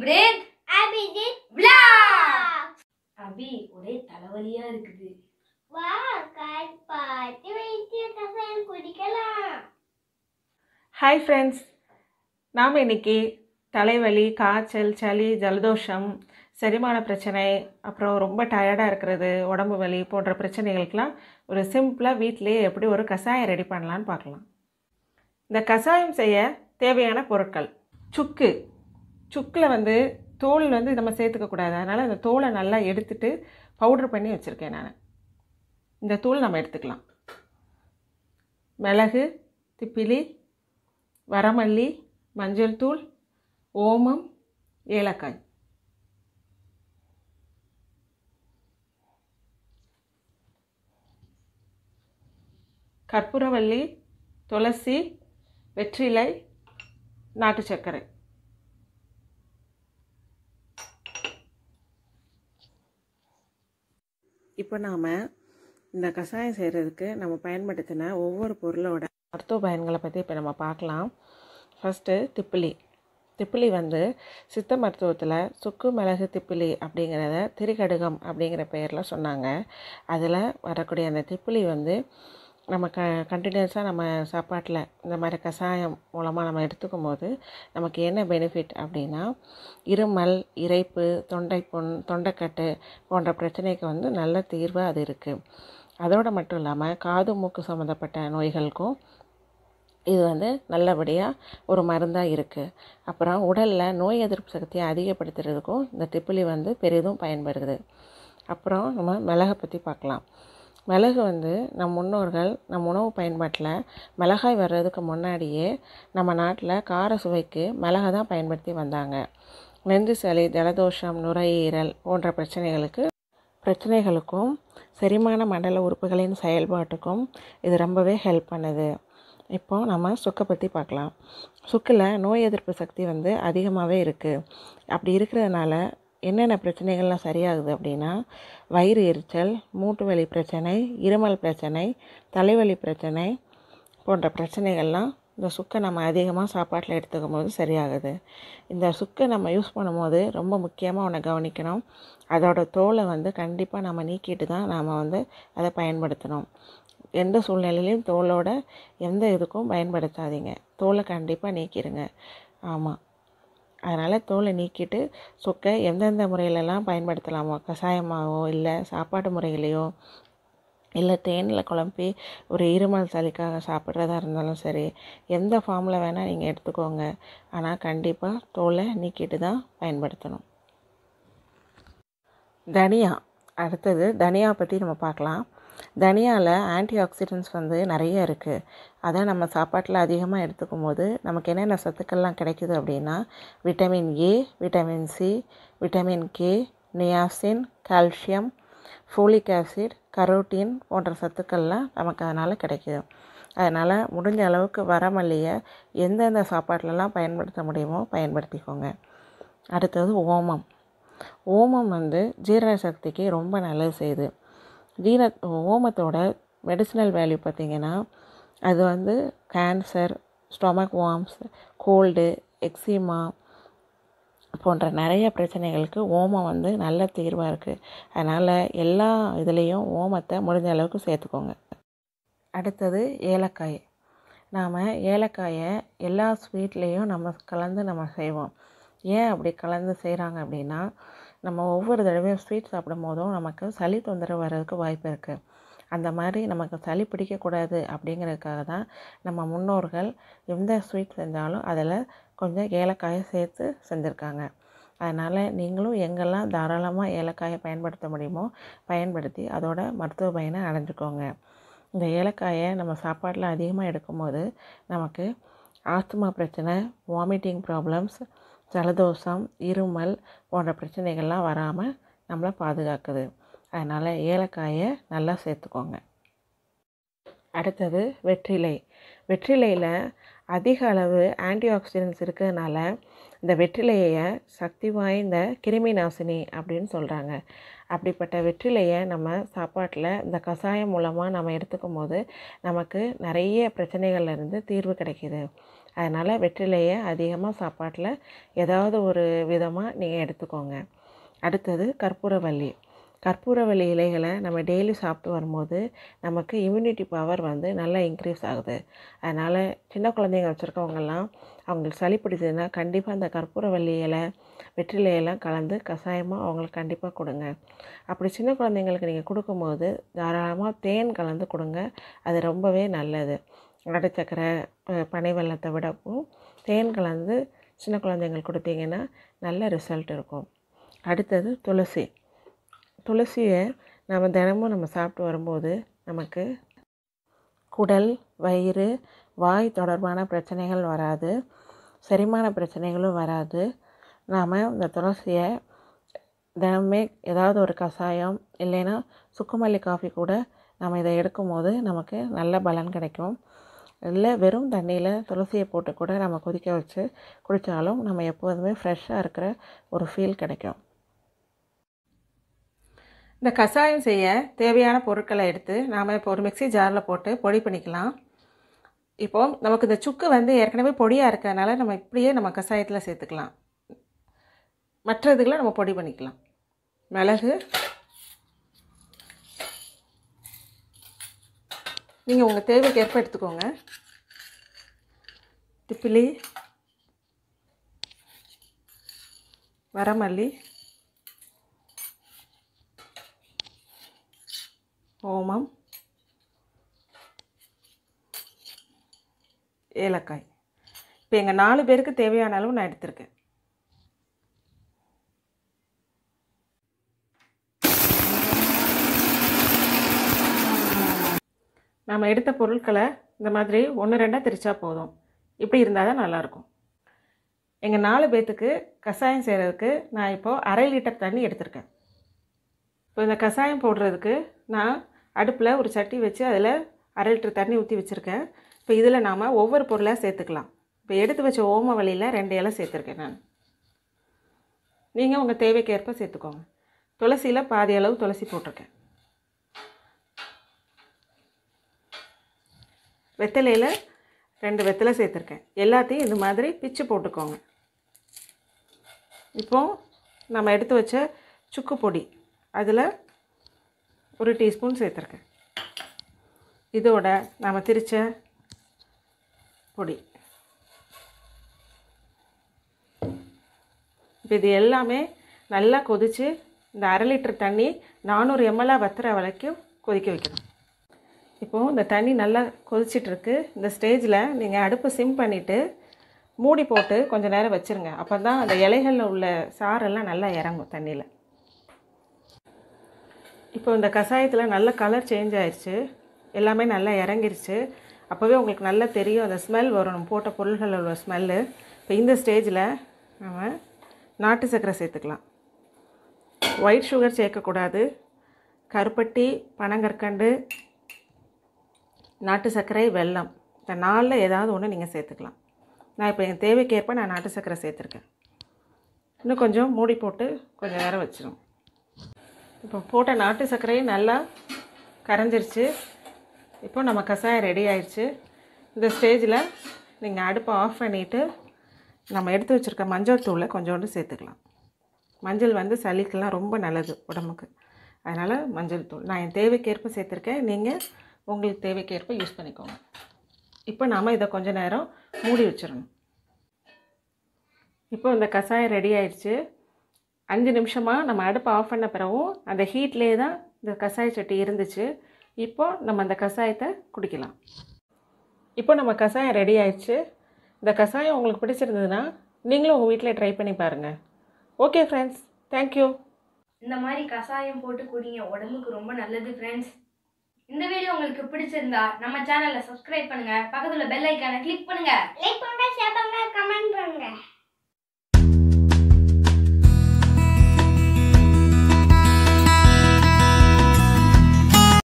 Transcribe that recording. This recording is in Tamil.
அம்ரித் அபி ஒரே இருக்குது வா கால் கசாயம் குடிக்கலாம் ஹாய் ஃப்ரெண்ட்ஸ் நாம் இன்னைக்கு தலைவலி காய்ச்சல் சளி ஜலதோஷம் செரிமான பிரச்சனை அப்புறம் ரொம்ப டயர்டாக இருக்கிறது உடம்பு வலி போன்ற பிரச்சனைகளுக்கெலாம் ஒரு சிம்பிளாக வீட்டிலேயே எப்படி ஒரு கஷாயம் ரெடி பண்ணலான்னு பார்க்கலாம் இந்த கஷாயம் செய்ய தேவையான பொருட்கள் சுக்கு சுக்கில் வந்து தோல் வந்து நம்ம சேர்த்துக்கக்கூடாது அதனால் அந்த தோலை நல்லா எடுத்துகிட்டு பவுட்ரு பண்ணி வச்சுருக்கேன் நான் இந்த தூள் நம்ம எடுத்துக்கலாம் மிளகு திப்பிலி வரமல்லி மஞ்சள் தூள் ஓமம் ஏலக்காய் கற்பூரவள்ளி துளசி வெற்றிலை நாட்டு சர்க்கரை இப்போ நாம் இந்த கஷாயம் செய்கிறதுக்கு நம்ம பயன்படுத்தின ஒவ்வொரு பொருளோட மருத்துவ பயன்களை பற்றி இப்போ நம்ம பார்க்கலாம் ஃபஸ்ட்டு திப்பிலி திப்பிலி வந்து சித்த மருத்துவத்தில் சுக்கு மிளகு திப்பிலி அப்படிங்கிறத திரிகடுகம் அப்படிங்கிற பெயரில் சொன்னாங்க அதில் வரக்கூடிய அந்த திப்பிலி வந்து நம்ம க கண்டினியூஸாக நம்ம சாப்பாட்டில் இந்த மாதிரி கஷாயம் மூலமாக நம்ம எடுத்துக்கும் போது நமக்கு என்ன பெனிஃபிட் அப்படின்னா இருமல் இறைப்பு தொண்டை பொன் தொண்டைக்கட்டு போன்ற பிரச்சனைக்கு வந்து நல்ல தீர்வு அது இருக்குது அதோடு மட்டும் இல்லாமல் காது மூக்கு சம்மந்தப்பட்ட நோய்களுக்கும் இது வந்து நல்லபடியாக ஒரு மருந்தாக இருக்குது அப்புறம் உடலில் நோய் எதிர்ப்பு சக்தியை அதிகப்படுத்துறதுக்கும் இந்த திப்பிலி வந்து பெரிதும் பயன்படுது அப்புறம் நம்ம மிளகை பற்றி பார்க்கலாம் மிளகு வந்து நம் முன்னோர்கள் நம் உணவு பயன்பாட்டில் மிளகாய் வர்றதுக்கு முன்னாடியே நம்ம நாட்டில் கார சுவைக்கு மிளகை தான் பயன்படுத்தி வந்தாங்க நெஞ்சு சளி ஜலதோஷம் நுரையீரல் போன்ற பிரச்சனைகளுக்கு பிரச்சனைகளுக்கும் செரிமான மண்டல உறுப்புகளின் செயல்பாட்டுக்கும் இது ரொம்பவே ஹெல்ப் பண்ணுது இப்போது நம்ம சுக்கை பற்றி பார்க்கலாம் சுக்கில் நோய் எதிர்ப்பு சக்தி வந்து அதிகமாகவே இருக்குது அப்படி இருக்கிறதுனால என்னென்ன பிரச்சனைகள்லாம் சரியாகுது அப்படின்னா வயிறு எரிச்சல் மூட்டு வலி பிரச்சனை இருமல் பிரச்சனை தலைவலி பிரச்சனை போன்ற பிரச்சனைகள்லாம் இந்த சுக்கை நம்ம அதிகமாக சாப்பாட்டில் எடுத்துக்கும் போது சரியாகுது இந்த சுக்கை நம்ம யூஸ் பண்ணும்போது ரொம்ப முக்கியமாக ஒன்று கவனிக்கணும் அதோட தோலை வந்து கண்டிப்பாக நம்ம நீக்கிட்டு தான் நாம் வந்து அதை பயன்படுத்தணும் எந்த சூழ்நிலையிலையும் தோலோட எந்த இதுக்கும் பயன்படுத்தாதீங்க தோலை கண்டிப்பாக நீக்கிடுங்க ஆமாம் அதனால் தோலை நீக்கிட்டு சொக்கை எந்தெந்த முறையிலலாம் பயன்படுத்தலாமோ கஷாயமாகவோ இல்லை சாப்பாட்டு முறைகளையோ இல்லை தேனில் குழம்பி ஒரு இருமல் சளிக்காக சாப்பிட்றதா இருந்தாலும் சரி எந்த ஃபார்மில் வேணால் நீங்கள் எடுத்துக்கோங்க ஆனால் கண்டிப்பாக தோலை நீக்கிட்டு தான் பயன்படுத்தணும் தனியா அடுத்தது தனியா பற்றி நம்ம பார்க்கலாம் தனியாவில் ஆன்டி ஆக்சிடென்ட்ஸ் வந்து நிறைய இருக்குது அதை நம்ம சாப்பாட்டில் அதிகமாக எடுத்துக்கும் போது நமக்கு என்னென்ன சத்துக்கள்லாம் கிடைக்குது அப்படின்னா vitamin A vitamin C vitamin K niacin calcium folic acid carotene போன்ற சத்துக்கள்லாம் நமக்கு அதனால் கிடைக்கிது அதனால் முடிஞ்ச அளவுக்கு மல்லியை எந்தெந்த சாப்பாட்டிலலாம் பயன்படுத்த முடியுமோ பயன்படுத்திக்கோங்க அடுத்தது ஓமம் ஓமம் வந்து ஜீரண சக்திக்கு ரொம்ப நல்லது செய்யுது ஜீர ஓமத்தோட மெடிசினல் வேல்யூ பார்த்திங்கன்னா அது வந்து cancer stomach worms cold eczema போன்ற நிறைய பிரச்சனைகளுக்கு ஓமம் வந்து நல்ல தீர்வாக இருக்குது அதனால் எல்லா இதுலேயும் ஓமத்தை முடிஞ்ச அளவுக்கு சேர்த்துக்கோங்க அடுத்தது ஏலக்காய் நாம் ஏலக்காயை எல்லா ஸ்வீட்லேயும் நம்ம கலந்து நம்ம செய்வோம் ஏன் அப்படி கலந்து செய்கிறாங்க அப்படின்னா நம்ம ஒவ்வொரு தடவையும் ஸ்வீட் சாப்பிடும் போதும் நமக்கு சளி தொந்தரவு வர்றதுக்கு வாய்ப்பு இருக்குது அந்த மாதிரி நமக்கு சளி பிடிக்கக்கூடாது அப்படிங்கிறதுக்காக தான் நம்ம முன்னோர்கள் எந்த ஸ்வீட் செஞ்சாலும் அதில் கொஞ்சம் ஏலக்காயை சேர்த்து செஞ்சுருக்காங்க அதனால் நீங்களும் எங்கெல்லாம் தாராளமாக ஏலக்காயை பயன்படுத்த முடியுமோ பயன்படுத்தி அதோட மருத்துவ பயனை அடைஞ்சிக்கோங்க இந்த ஏலக்காயை நம்ம சாப்பாட்டில் அதிகமாக எடுக்கும்போது நமக்கு ஆஸ்துமா பிரச்சனை வாமிட்டிங் ப்ராப்ளம்ஸ் ஜலதோஷம் இருமல் போன்ற பிரச்சனைகள்லாம் வராமல் நம்மளை பாதுகாக்குது அதனால் ஏலக்காயை நல்லா சேர்த்துக்கோங்க அடுத்தது வெற்றிலை வெற்றிலையில் அதிக அளவு ஆன்டி ஆக்சிடென்ட்ஸ் இருக்கிறதுனால இந்த வெற்றிலையை சக்தி வாய்ந்த கிருமி நாசினி அப்படின்னு சொல்கிறாங்க அப்படிப்பட்ட வெற்றிலையை நம்ம சாப்பாட்டில் இந்த கஷாயம் மூலமாக நம்ம எடுத்துக்கும் போது நமக்கு நிறைய பிரச்சனைகள்லேருந்து தீர்வு கிடைக்கிது அதனால் வெற்றிலையை அதிகமாக சாப்பாட்டில் ஏதாவது ஒரு விதமாக நீங்கள் எடுத்துக்கோங்க அடுத்தது கற்பூரவல்லி கற்பூரவல்லி இலைகளை நம்ம டெய்லி சாப்பிட்டு வரும்போது நமக்கு இம்யூனிட்டி பவர் வந்து நல்லா இன்க்ரீஸ் ஆகுது அதனால் சின்ன குழந்தைங்க வச்சுருக்கவங்கெல்லாம் அவங்களுக்கு சளி பிடிச்சதுன்னா கண்டிப்பாக அந்த கற்பூரவல்லி இலை வெற்றிலையெல்லாம் கலந்து கஷாயமாக அவங்களுக்கு கண்டிப்பாக கொடுங்க அப்படி சின்ன குழந்தைங்களுக்கு நீங்கள் கொடுக்கும்போது தாராளமாக தேன் கலந்து கொடுங்க அது ரொம்பவே நல்லது நடுச்சக்கரை பனை வெள்ளத்தை விடப்போ தேன் கலந்து சின்ன குழந்தைங்கள் கொடுத்தீங்கன்னா நல்ல ரிசல்ட் இருக்கும் அடுத்தது துளசி துளசியை நம்ம தினமும் நம்ம சாப்பிட்டு வரும்போது நமக்கு குடல் வயிறு வாய் தொடர்பான பிரச்சனைகள் வராது செரிமான பிரச்சனைகளும் வராது நாம் இந்த துளசியை தினமே ஏதாவது ஒரு கஷாயம் இல்லைன்னா சுக்குமல்லி காஃபி கூட நம்ம இதை எடுக்கும்போது நமக்கு நல்ல பலன் கிடைக்கும் இல்லை வெறும் தண்ணியில் துளசியை போட்டு கூட நம்ம கொதிக்க வச்சு குடித்தாலும் நம்ம எப்போதுமே ஃப்ரெஷ்ஷாக இருக்கிற ஒரு ஃபீல் கிடைக்கும் இந்த கஷாயம் செய்ய தேவையான பொருட்களை எடுத்து நாம் இப்போ ஒரு மிக்சி ஜாரில் போட்டு பொடி பண்ணிக்கலாம் இப்போது நமக்கு இந்த சுக்கு வந்து ஏற்கனவே பொடியாக இருக்கிறதுனால நம்ம இப்படியே நம்ம கஷாயத்தில் சேர்த்துக்கலாம் மற்ற இதுகளை நம்ம பொடி பண்ணிக்கலாம் மிளகு நீங்கள் உங்கள் தேவைக்கு ஏற்ப எடுத்துக்கோங்க திப்பிலி வரமல்லி ஓமம் ஏலக்காய் இப்போ எங்கள் நாலு பேருக்கு தேவையான அளவு நான் எடுத்திருக்கேன் நாம் எடுத்த பொருட்களை இந்த மாதிரி ஒன்று ரெண்டாக திரிச்சா போதும் இப்படி இருந்தால் தான் நல்லாயிருக்கும் எங்கள் நாலு பேர்த்துக்கு கஷாயம் செய்கிறதுக்கு நான் இப்போது அரை லிட்டர் தண்ணி எடுத்திருக்கேன் இப்போ இந்த கஷாயம் போடுறதுக்கு நான் அடுப்பில் ஒரு சட்டி வச்சு அதில் அரை லிட்டர் தண்ணி ஊற்றி வச்சுருக்கேன் இப்போ இதில் நாம் ஒவ்வொரு பொருளாக சேர்த்துக்கலாம் இப்போ எடுத்து வச்ச ஓம வழியில் ரெண்டு இலை சேர்த்துருக்கேன் நான் நீங்கள் உங்கள் தேவைக்கேற்ப சேர்த்துக்கோங்க துளசியில் பாதி அளவு துளசி போட்டிருக்கேன் வெத்தலையில் ரெண்டு வெத்தலை சேர்த்துருக்கேன் எல்லாத்தையும் இது மாதிரி பிச்சு போட்டுக்கோங்க இப்போது நம்ம எடுத்து வச்ச சுக்கு பொடி அதில் ஒரு டீஸ்பூன் சேர்த்துருக்கேன் இதோட நாம் திரித்த பொடி இப்போ இது எல்லாமே நல்லா கொதித்து இந்த அரை லிட்டர் தண்ணி நானூறு எம்எல்ஆ வத்துற வரைக்கும் கொதிக்க வைக்கணும் இப்போது இந்த தண்ணி நல்லா கொதிச்சிட்ருக்கு இந்த ஸ்டேஜில் நீங்கள் அடுப்பை சிம் பண்ணிவிட்டு மூடி போட்டு கொஞ்சம் நேரம் வச்சுருங்க அப்போ தான் அந்த இலைகளில் உள்ள சாரெல்லாம் நல்லா இறங்கும் தண்ணியில் இப்போ இந்த கஷாயத்தில் நல்ல கலர் சேஞ்ச் ஆயிடுச்சு எல்லாமே நல்லா இறங்கிருச்சு அப்போவே உங்களுக்கு நல்லா தெரியும் அந்த ஸ்மெல் வரும் போட்ட பொருள்கள் உள்ள ஸ்மெல்லு இப்போ இந்த ஸ்டேஜில் நம்ம நாட்டு சர்க்கரை சேர்த்துக்கலாம் ஒயிட் சுகர் சேர்க்கக்கூடாது கருப்பட்டி பனங்கற்கண்டு நாட்டு சர்க்கரை வெல்லம் இந்த நாளில் ஏதாவது ஒன்று நீங்கள் சேர்த்துக்கலாம் நான் இப்போ என் தேவைக்கேற்ப நான் நாட்டு சர்க்கரை சேர்த்துருக்கேன் இன்னும் கொஞ்சம் மூடி போட்டு கொஞ்சம் நேரம் வச்சிடும் இப்போ போட்ட நாட்டு சர்க்கரையும் நல்லா கரைஞ்சிருச்சு இப்போ நம்ம கஷாயம் ரெடி ஆயிடுச்சு இந்த ஸ்டேஜில் நீங்கள் அடுப்பை ஆஃப் பண்ணிவிட்டு நம்ம எடுத்து வச்சுருக்க மஞ்சள் தூளை கொஞ்சோண்டு சேர்த்துக்கலாம் மஞ்சள் வந்து சளிக்கெல்லாம் ரொம்ப நல்லது உடம்புக்கு அதனால் மஞ்சள் தூள் நான் என் தேவைக்கேற்ப சேர்த்துருக்கேன் நீங்கள் உங்களுக்கு தேவைக்கேற்ப யூஸ் பண்ணிக்கோங்க இப்போ நாம் இதை கொஞ்சம் நேரம் மூடி வச்சிடணும் இப்போ இந்த கஷாயம் ரெடி ஆயிடுச்சு அஞ்சு நிமிஷமாக நம்ம அடுப்பை ஆஃப் பண்ண பிறகும் அந்த ஹீட்லேயே தான் இந்த கஷாய சட்டி இருந்துச்சு இப்போ நம்ம அந்த கஷாயத்தை குடிக்கலாம் இப்போ நம்ம கஷாயம் ரெடி ஆயிடுச்சு இந்த கஷாயம் உங்களுக்கு பிடிச்சிருந்ததுன்னா நீங்களும் உங்கள் வீட்டில் ட்ரை பண்ணி பாருங்கள் ஓகே ஃப்ரெண்ட்ஸ் தேங்க்யூ இந்த மாதிரி கஷாயம் போட்டு குடிங்க உடம்புக்கு ரொம்ப நல்லது ஃப்ரெண்ட்ஸ் இந்த வீடியோ உங்களுக்கு பிடிச்சிருந்தா நம்ம சேனலை சப்ஸ்கிரைப் பண்ணுங்க பக்கத்துல பெல் ஐக்கான கிளிக் பண்ணுங்க லைக் பண்ணுங்க ஷேர் பண்ணுங்க கமெண்ட் பண்ணுங்க